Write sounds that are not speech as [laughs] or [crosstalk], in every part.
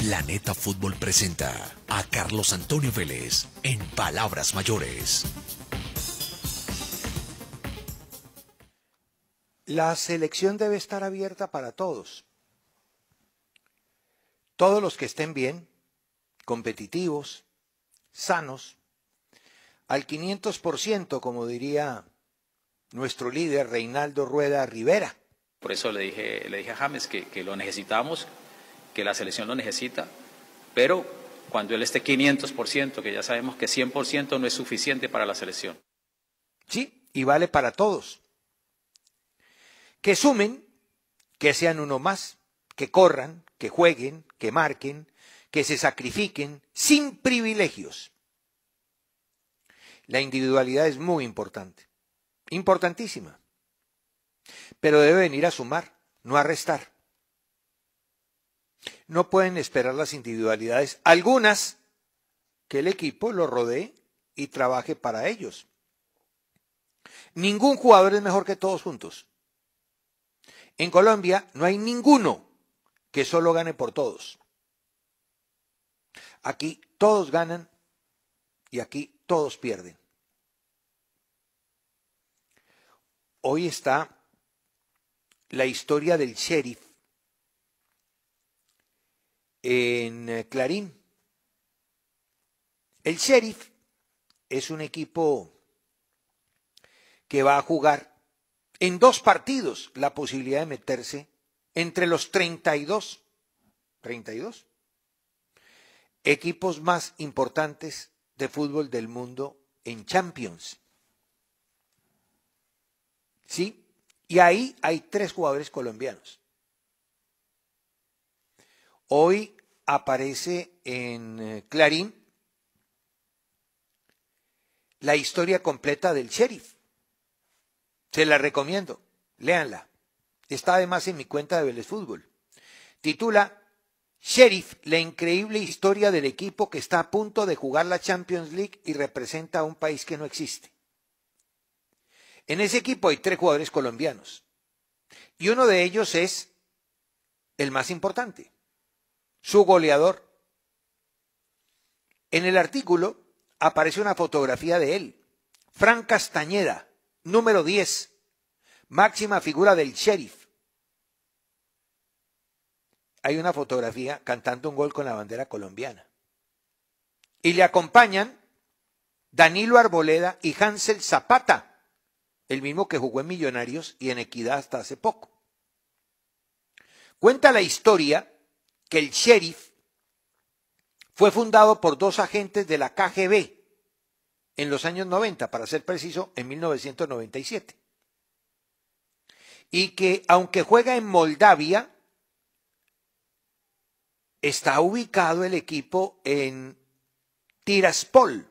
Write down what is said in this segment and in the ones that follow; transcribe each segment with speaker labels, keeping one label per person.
Speaker 1: Planeta Fútbol presenta a Carlos Antonio Vélez en Palabras Mayores. La selección debe estar abierta para todos. Todos los que estén bien, competitivos, sanos, al 500%, como diría nuestro líder Reinaldo Rueda Rivera. Por eso le dije, le dije a James que, que lo necesitamos que la selección lo necesita, pero cuando él esté 500%, que ya sabemos que 100% no es suficiente para la selección. Sí, y vale para todos. Que sumen, que sean uno más, que corran, que jueguen, que marquen, que se sacrifiquen sin privilegios. La individualidad es muy importante, importantísima, pero debe venir a sumar, no a restar. No pueden esperar las individualidades, algunas, que el equipo lo rodee y trabaje para ellos. Ningún jugador es mejor que todos juntos. En Colombia no hay ninguno que solo gane por todos. Aquí todos ganan y aquí todos pierden. Hoy está la historia del sheriff en eh, Clarín. El Sheriff es un equipo que va a jugar en dos partidos la posibilidad de meterse entre los 32, 32 equipos más importantes de fútbol del mundo en Champions. ¿Sí? Y ahí hay tres jugadores colombianos. Hoy aparece en eh, Clarín la historia completa del sheriff. Se la recomiendo, léanla. Está además en mi cuenta de Vélez Fútbol. Titula Sheriff, la increíble historia del equipo que está a punto de jugar la Champions League y representa a un país que no existe. En ese equipo hay tres jugadores colombianos y uno de ellos es el más importante, su goleador. En el artículo aparece una fotografía de él. Fran Castañeda, número 10, máxima figura del sheriff. Hay una fotografía cantando un gol con la bandera colombiana. Y le acompañan Danilo Arboleda y Hansel Zapata, el mismo que jugó en Millonarios y en Equidad hasta hace poco. Cuenta la historia que el sheriff fue fundado por dos agentes de la KGB en los años 90, para ser preciso, en 1997. Y que aunque juega en Moldavia, está ubicado el equipo en Tiraspol,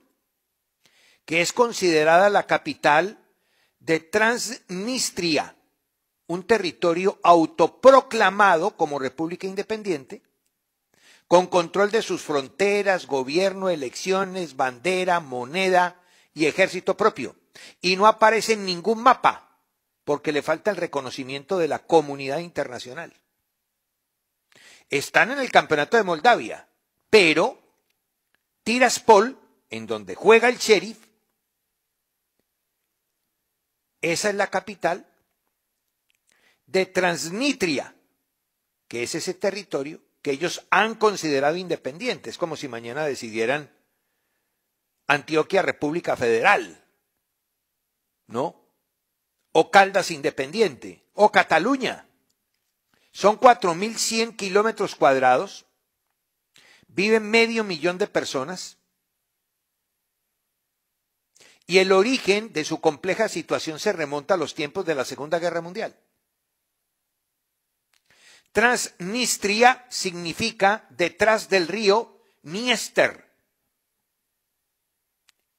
Speaker 1: que es considerada la capital de Transnistria, un territorio autoproclamado como República Independiente con control de sus fronteras, gobierno, elecciones, bandera, moneda y ejército propio. Y no aparece en ningún mapa porque le falta el reconocimiento de la comunidad internacional. Están en el campeonato de Moldavia, pero Tiraspol, en donde juega el sheriff, esa es la capital de Transnistria, que es ese territorio que ellos han considerado independientes, como si mañana decidieran Antioquia República Federal, ¿no? O Caldas Independiente, o Cataluña. Son 4.100 kilómetros cuadrados, viven medio millón de personas, y el origen de su compleja situación se remonta a los tiempos de la Segunda Guerra Mundial. Transnistria significa detrás del río Niester.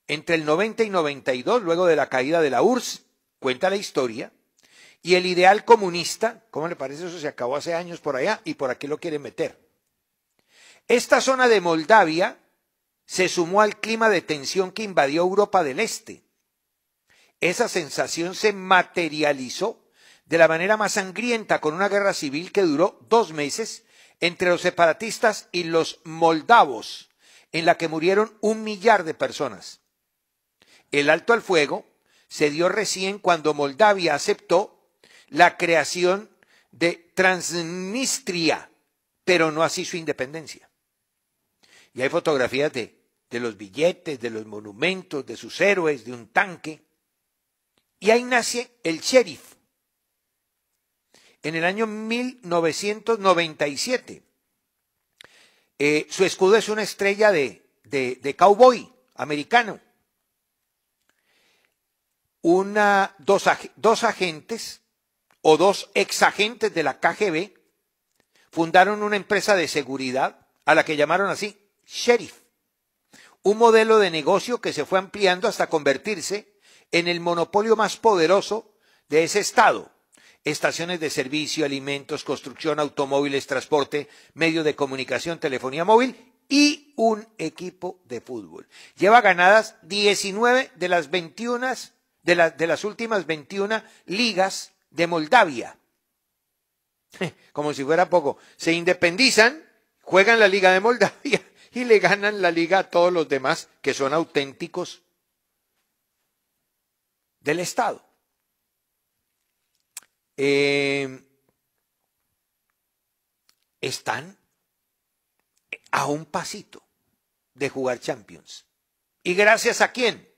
Speaker 1: Entre el 90 y 92, luego de la caída de la URSS, cuenta la historia, y el ideal comunista, ¿cómo le parece eso? Se acabó hace años por allá y por aquí lo quieren meter. Esta zona de Moldavia se sumó al clima de tensión que invadió Europa del Este. Esa sensación se materializó de la manera más sangrienta con una guerra civil que duró dos meses entre los separatistas y los moldavos, en la que murieron un millar de personas. El alto al fuego se dio recién cuando Moldavia aceptó la creación de Transnistria, pero no así su independencia. Y hay fotografías de, de los billetes, de los monumentos, de sus héroes, de un tanque. Y ahí nace el sheriff, en el año 1997. Eh, su escudo es una estrella de, de, de cowboy americano. Una, dos, dos agentes o dos exagentes de la KGB fundaron una empresa de seguridad a la que llamaron así, Sheriff. Un modelo de negocio que se fue ampliando hasta convertirse en el monopolio más poderoso de ese estado, estaciones de servicio, alimentos, construcción, automóviles, transporte, medio de comunicación, telefonía móvil y un equipo de fútbol. Lleva ganadas 19 de las 21 de, de las últimas 21 ligas de Moldavia. [laughs] Como si fuera poco. Se independizan, juegan la Liga de Moldavia [laughs] y le ganan la liga a todos los demás que son auténticos del Estado. Em, están a un pasito de jugar Champions. ¿Y gracias a quién?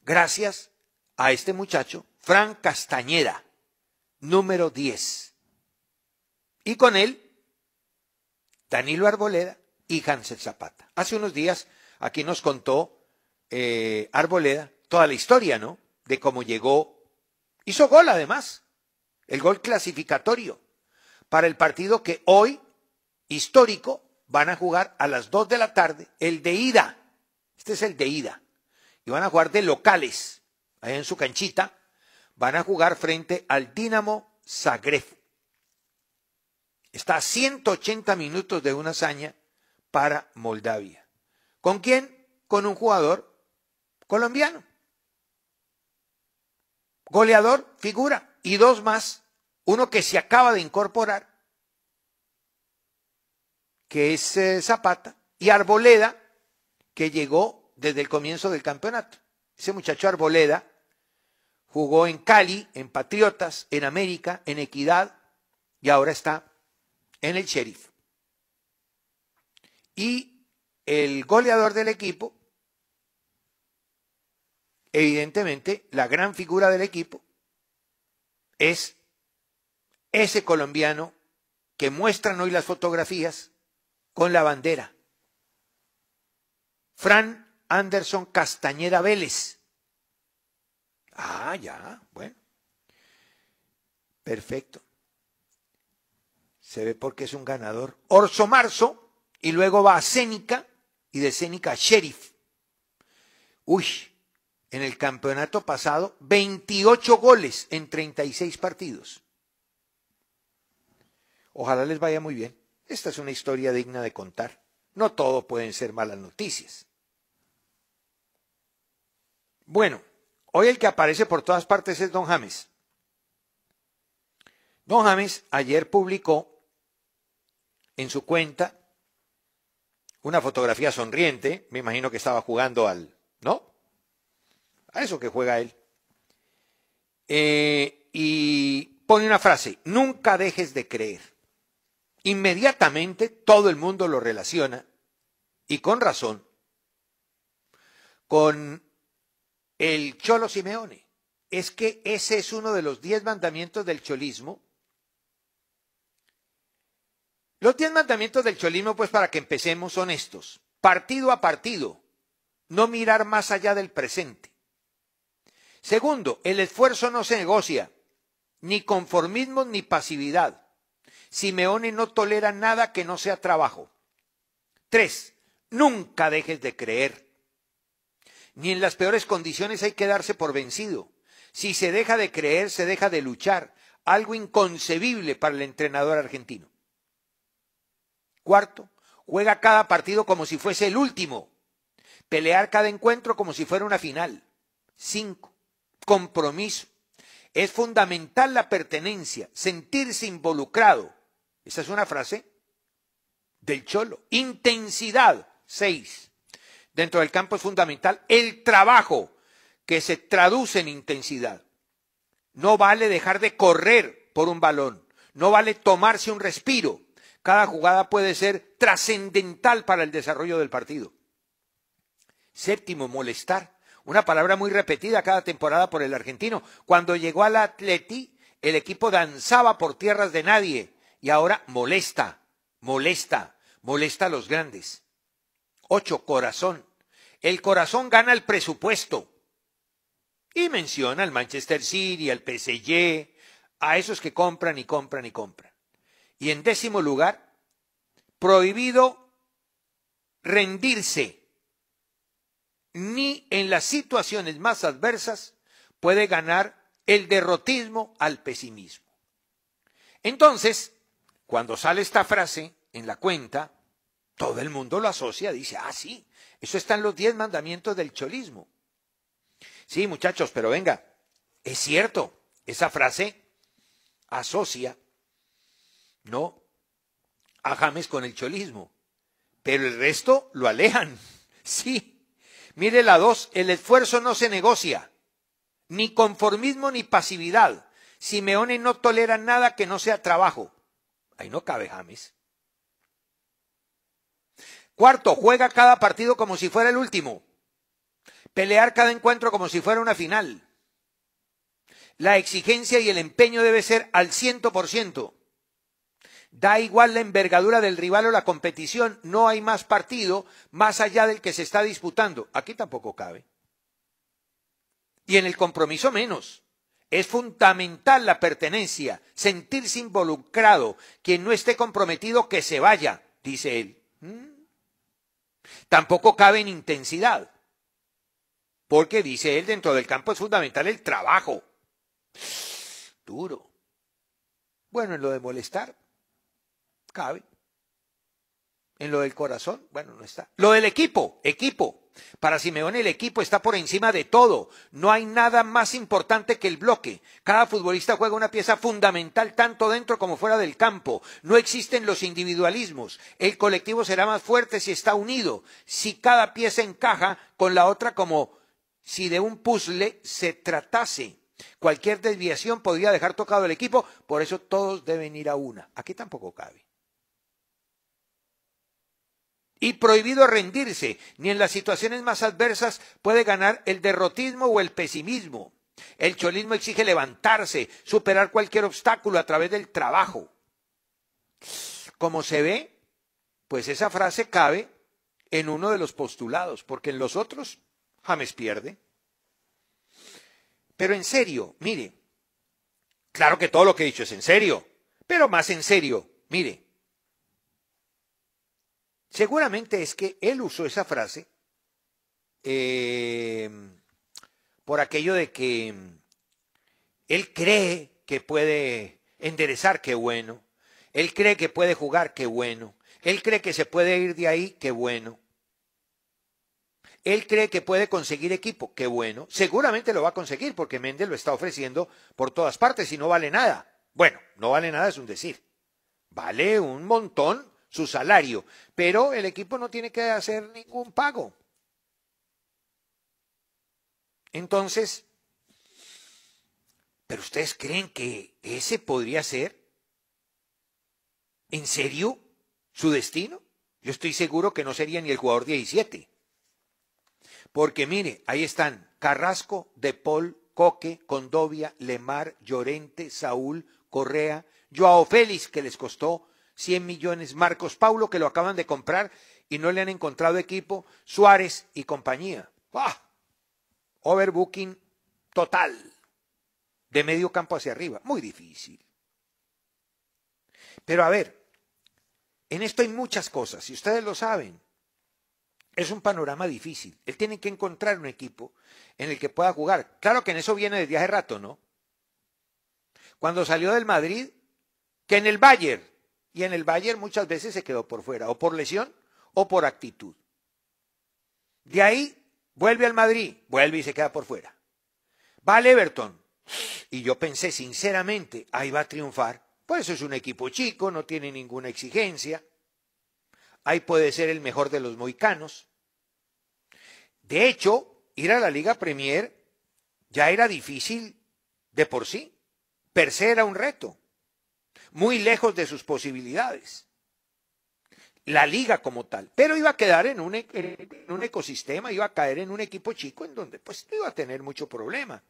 Speaker 1: Gracias a este muchacho, Frank Castañeda, número 10. Y con él, Danilo Arboleda y Hansel Zapata. Hace unos días aquí nos contó eh, Arboleda toda la historia, ¿no? De cómo llegó. Hizo gol además el gol clasificatorio para el partido que hoy, histórico, van a jugar a las 2 de la tarde, el de ida. Este es el de ida. Y van a jugar de locales, ahí en su canchita, van a jugar frente al Dinamo Zagreb. Está a 180 minutos de una hazaña para Moldavia. ¿Con quién? Con un jugador colombiano. Goleador, figura, y dos más uno que se acaba de incorporar, que es eh, Zapata, y Arboleda, que llegó desde el comienzo del campeonato. Ese muchacho Arboleda jugó en Cali, en Patriotas, en América, en Equidad, y ahora está en el Sheriff. Y el goleador del equipo, evidentemente, la gran figura del equipo, es ese colombiano que muestran hoy las fotografías con la bandera. Fran Anderson Castañeda Vélez. Ah, ya, bueno. Perfecto. Se ve porque es un ganador. Orso Marzo y luego va a Cénica y de Cénica a Sheriff. Uy, en el campeonato pasado 28 goles en 36 partidos. Ojalá les vaya muy bien. Esta es una historia digna de contar. No todo pueden ser malas noticias. Bueno, hoy el que aparece por todas partes es Don James. Don James ayer publicó en su cuenta una fotografía sonriente, me imagino que estaba jugando al, ¿no? A eso que juega él. Eh, y pone una frase, nunca dejes de creer inmediatamente todo el mundo lo relaciona, y con razón, con el Cholo Simeone. Es que ese es uno de los diez mandamientos del cholismo. Los diez mandamientos del cholismo, pues para que empecemos, son estos. Partido a partido, no mirar más allá del presente. Segundo, el esfuerzo no se negocia, ni conformismo ni pasividad. Simeone no tolera nada que no sea trabajo. Tres, nunca dejes de creer. Ni en las peores condiciones hay que darse por vencido. Si se deja de creer, se deja de luchar. Algo inconcebible para el entrenador argentino. Cuarto, juega cada partido como si fuese el último. Pelear cada encuentro como si fuera una final. Cinco, compromiso. Es fundamental la pertenencia, sentirse involucrado, esa es una frase del cholo. Intensidad, seis. Dentro del campo es fundamental el trabajo que se traduce en intensidad. No vale dejar de correr por un balón, no vale tomarse un respiro. Cada jugada puede ser trascendental para el desarrollo del partido. Séptimo, molestar. Una palabra muy repetida cada temporada por el argentino. Cuando llegó al Atleti, el equipo danzaba por tierras de nadie y ahora molesta, molesta, molesta a los grandes. Ocho, corazón. El corazón gana el presupuesto. Y menciona al Manchester City, al PSG, a esos que compran y compran y compran. Y en décimo lugar, prohibido rendirse. Ni en las situaciones más adversas puede ganar el derrotismo al pesimismo. Entonces, cuando sale esta frase en la cuenta, todo el mundo lo asocia, dice, ah, sí, eso está en los diez mandamientos del cholismo. Sí, muchachos, pero venga, es cierto, esa frase asocia, ¿no? A James con el cholismo, pero el resto lo alejan, [laughs] sí. Mire la dos, el esfuerzo no se negocia, ni conformismo ni pasividad. Simeone no tolera nada que no sea trabajo. Ahí no cabe James. Cuarto, juega cada partido como si fuera el último. Pelear cada encuentro como si fuera una final. La exigencia y el empeño debe ser al ciento por ciento. Da igual la envergadura del rival o la competición, no hay más partido más allá del que se está disputando. Aquí tampoco cabe. Y en el compromiso menos. Es fundamental la pertenencia, sentirse involucrado. Quien no esté comprometido, que se vaya, dice él. ¿Mm? Tampoco cabe en intensidad, porque dice él, dentro del campo es fundamental el trabajo. Duro. Bueno, en lo de molestar, cabe. En lo del corazón, bueno, no está. Lo del equipo, equipo, para Simeone el equipo está por encima de todo. No hay nada más importante que el bloque. Cada futbolista juega una pieza fundamental tanto dentro como fuera del campo. No existen los individualismos. El colectivo será más fuerte si está unido, si cada pieza encaja con la otra como si de un puzzle se tratase. Cualquier desviación podría dejar tocado el equipo, por eso todos deben ir a una. Aquí tampoco cabe y prohibido rendirse, ni en las situaciones más adversas puede ganar el derrotismo o el pesimismo. El cholismo exige levantarse, superar cualquier obstáculo a través del trabajo. Como se ve, pues esa frase cabe en uno de los postulados, porque en los otros James pierde. Pero en serio, mire, claro que todo lo que he dicho es en serio, pero más en serio, mire, Seguramente es que él usó esa frase eh, por aquello de que él cree que puede enderezar, qué bueno. Él cree que puede jugar, qué bueno. Él cree que se puede ir de ahí, qué bueno. Él cree que puede conseguir equipo, qué bueno. Seguramente lo va a conseguir porque Méndez lo está ofreciendo por todas partes y no vale nada. Bueno, no vale nada es un decir. Vale un montón su salario, pero el equipo no tiene que hacer ningún pago. Entonces, ¿pero ustedes creen que ese podría ser en serio su destino? Yo estoy seguro que no sería ni el jugador 17. Porque mire, ahí están Carrasco, De Paul, Coque, Condovia, Lemar, Llorente, Saúl, Correa, Joao Félix, que les costó 100 millones. Marcos Paulo, que lo acaban de comprar y no le han encontrado equipo. Suárez y compañía. ¡Ah! Overbooking total. De medio campo hacia arriba. Muy difícil. Pero a ver, en esto hay muchas cosas, y ustedes lo saben. Es un panorama difícil. Él tiene que encontrar un equipo en el que pueda jugar. Claro que en eso viene desde hace rato, ¿no? Cuando salió del Madrid, que en el Bayern, y en el Bayern muchas veces se quedó por fuera, o por lesión o por actitud. De ahí vuelve al Madrid, vuelve y se queda por fuera. Va al Everton. Y yo pensé sinceramente, ahí va a triunfar. Pues es un equipo chico, no tiene ninguna exigencia. Ahí puede ser el mejor de los moicanos. De hecho, ir a la Liga Premier ya era difícil de por sí. Per se era un reto muy lejos de sus posibilidades. La liga como tal. Pero iba a quedar en un, e, un ecosistema, iba a caer en un equipo chico en donde pues no iba a tener mucho problema.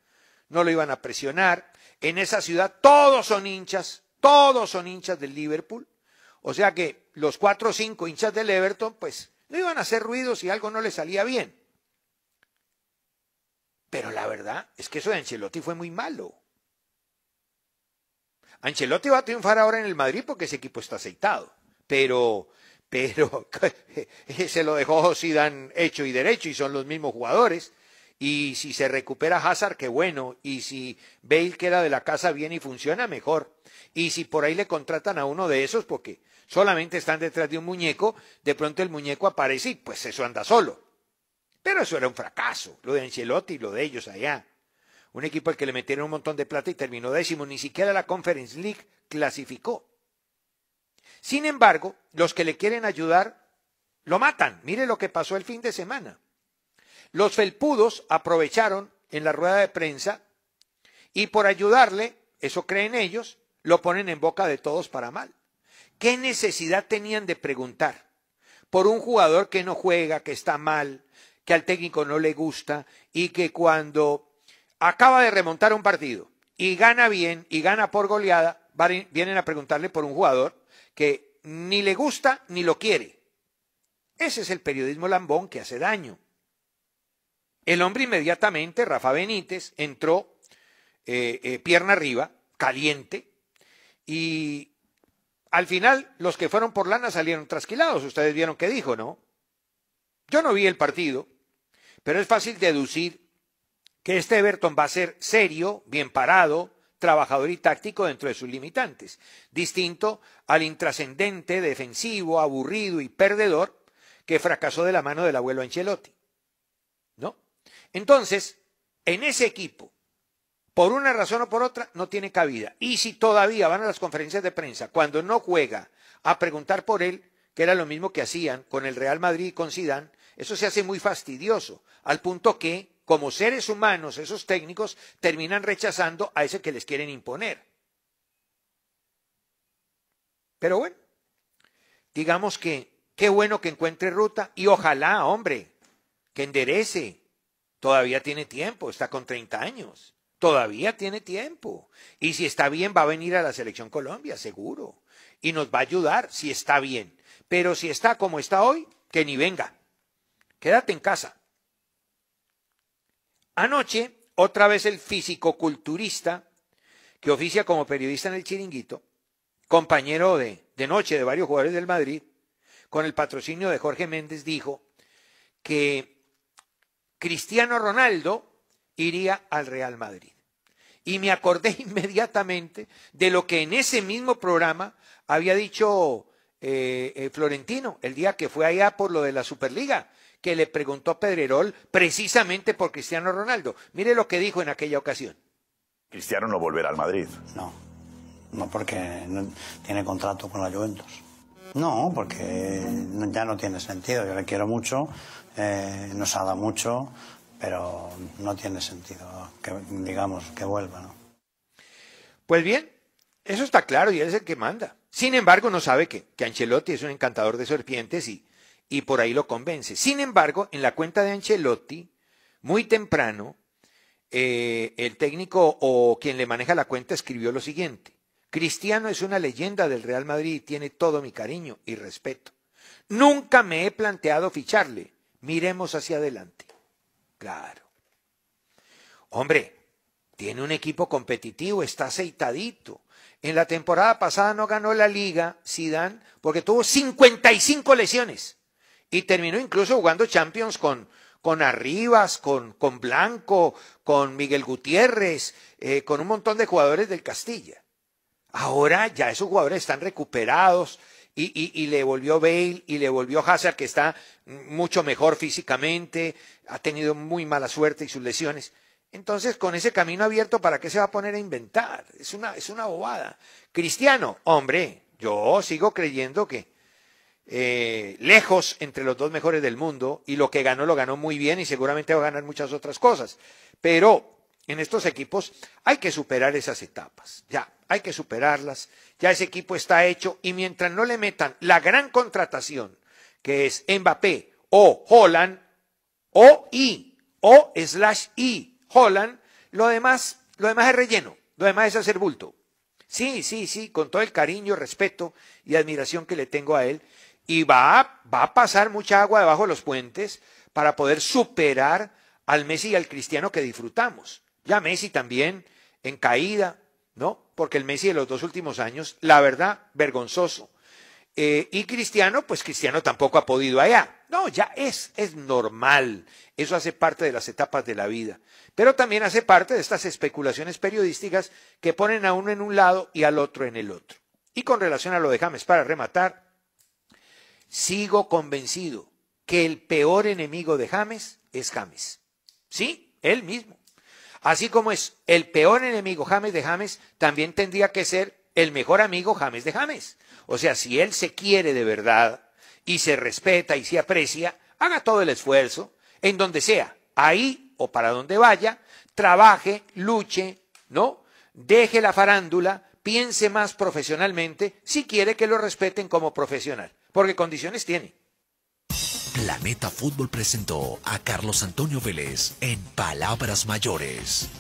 Speaker 1: No lo iban a presionar. En esa ciudad todos son hinchas, todos son hinchas del Liverpool. O sea que los cuatro o cinco hinchas del Everton, pues no iban a hacer ruido si algo no les salía bien. Pero la verdad es que eso de Ancelotti fue muy malo. Ancelotti va a triunfar ahora en el Madrid porque ese equipo está aceitado, pero pero [laughs] se lo dejó Zidane hecho y derecho y son los mismos jugadores. Y si se recupera Hazard, qué bueno. Y si Bale queda de la casa bien y funciona, mejor. Y si por ahí le contratan a uno de esos, porque solamente están detrás de un muñeco, de pronto el muñeco aparece y pues eso anda solo. Pero eso era un fracaso, lo de Ancelotti y lo de ellos allá un equipo al que le metieron un montón de plata y terminó décimo, ni siquiera la Conference League clasificó. Sin embargo, los que le quieren ayudar lo matan. Mire lo que pasó el fin de semana. Los felpudos aprovecharon en la rueda de prensa y por ayudarle, eso creen ellos, lo ponen en boca de todos para mal. ¿Qué necesidad tenían de preguntar por un jugador que no juega, que está mal, que al técnico no le gusta y que cuando acaba de remontar un partido y gana bien y gana por goleada, vienen a preguntarle por un jugador que ni le gusta ni lo quiere. Ese es el periodismo lambón que hace daño. El hombre inmediatamente, Rafa Benítez, entró eh, eh, pierna arriba, caliente, y al final los que fueron por lana salieron trasquilados. Ustedes vieron qué dijo, ¿no? Yo no vi el partido, pero es fácil deducir que este Everton va a ser serio, bien parado, trabajador y táctico dentro de sus limitantes, distinto al intrascendente, defensivo, aburrido y perdedor que fracasó de la mano del abuelo Ancelotti. ¿No? Entonces, en ese equipo, por una razón o por otra, no tiene cabida. Y si todavía van a las conferencias de prensa, cuando no juega, a preguntar por él, que era lo mismo que hacían con el Real Madrid y con Sidán, eso se hace muy fastidioso, al punto que como seres humanos, esos técnicos terminan rechazando a ese que les quieren imponer. Pero bueno, digamos que qué bueno que encuentre ruta y ojalá, hombre, que enderece. Todavía tiene tiempo, está con 30 años. Todavía tiene tiempo. Y si está bien, va a venir a la selección Colombia, seguro. Y nos va a ayudar si está bien. Pero si está como está hoy, que ni venga. Quédate en casa. Anoche, otra vez el físico-culturista, que oficia como periodista en el Chiringuito, compañero de, de noche de varios jugadores del Madrid, con el patrocinio de Jorge Méndez, dijo que Cristiano Ronaldo iría al Real Madrid. Y me acordé [laughs] inmediatamente de lo que en ese mismo programa había dicho eh, eh, Florentino el día que fue allá por lo de la Superliga, que le preguntó a Pedrerol precisamente por Cristiano Ronaldo. Mire lo que dijo en aquella ocasión. Cristiano no volverá al Madrid. No, no porque no tiene contrato con la Juventus. No, porque ya no tiene sentido. Yo le quiero mucho, eh, nos ha dado mucho, pero no tiene sentido que digamos que vuelva. ¿no? Pues bien, eso está claro y él es el que manda. Sin embargo, no sabe que, que Ancelotti es un encantador de serpientes y, y por ahí lo convence. Sin embargo, en la cuenta de Ancelotti, muy temprano, eh, el técnico o quien le maneja la cuenta escribió lo siguiente. Cristiano es una leyenda del Real Madrid y tiene todo mi cariño y respeto. Nunca me he planteado ficharle. Miremos hacia adelante. Claro. Hombre, tiene un equipo competitivo, está aceitadito. En la temporada pasada no ganó la liga Zidane porque tuvo 55 lesiones y terminó incluso jugando Champions con, con Arribas, con, con Blanco, con Miguel Gutiérrez, eh, con un montón de jugadores del Castilla. Ahora ya esos jugadores están recuperados y, y, le volvió Bale y le volvió Hazard, que está mucho mejor físicamente, ha tenido muy mala suerte y sus lesiones. Entonces, con ese camino abierto, ¿para qué se va a poner a inventar? Es una, es una bobada. Cristiano, hombre, yo sigo creyendo que eh, lejos entre los dos mejores del mundo y lo que ganó lo ganó muy bien y seguramente va a ganar muchas otras cosas. Pero en estos equipos hay que superar esas etapas, ya, hay que superarlas, ya ese equipo está hecho y mientras no le metan la gran contratación que es Mbappé o Holland o I o slash I Holland, lo demás, lo demás es relleno, lo demás es hacer bulto. Sí, sí, sí, con todo el cariño, respeto y admiración que le tengo a él, y va a, pasar mucha agua debajo de los puentes para poder superar al Messi y al Cristiano que disfrutamos. Ya Messi también en caída, ¿no? Porque el Messi de los dos últimos años, la verdad, vergonzoso. Eh, y Cristiano, pues Cristiano tampoco ha podido allá. No, ya es, es normal. Eso hace parte de las etapas de la vida. Pero también hace parte de estas especulaciones periodísticas que ponen a uno en un lado y al otro en el otro. Y con relación a lo de James, para rematar, sigo convencido que el peor enemigo de James es James. Sí, él mismo. Así como es el peor enemigo James de James, también tendría que ser el mejor amigo James de James. O sea, si él se quiere de verdad y se respeta y se aprecia, haga todo el esfuerzo en donde sea, ahí o para donde vaya, trabaje, luche, ¿no? Deje la farándula, piense más profesionalmente si quiere que lo respeten como profesional porque condiciones tiene. Planeta Fútbol presentó a Carlos Antonio Vélez en Palabras Mayores.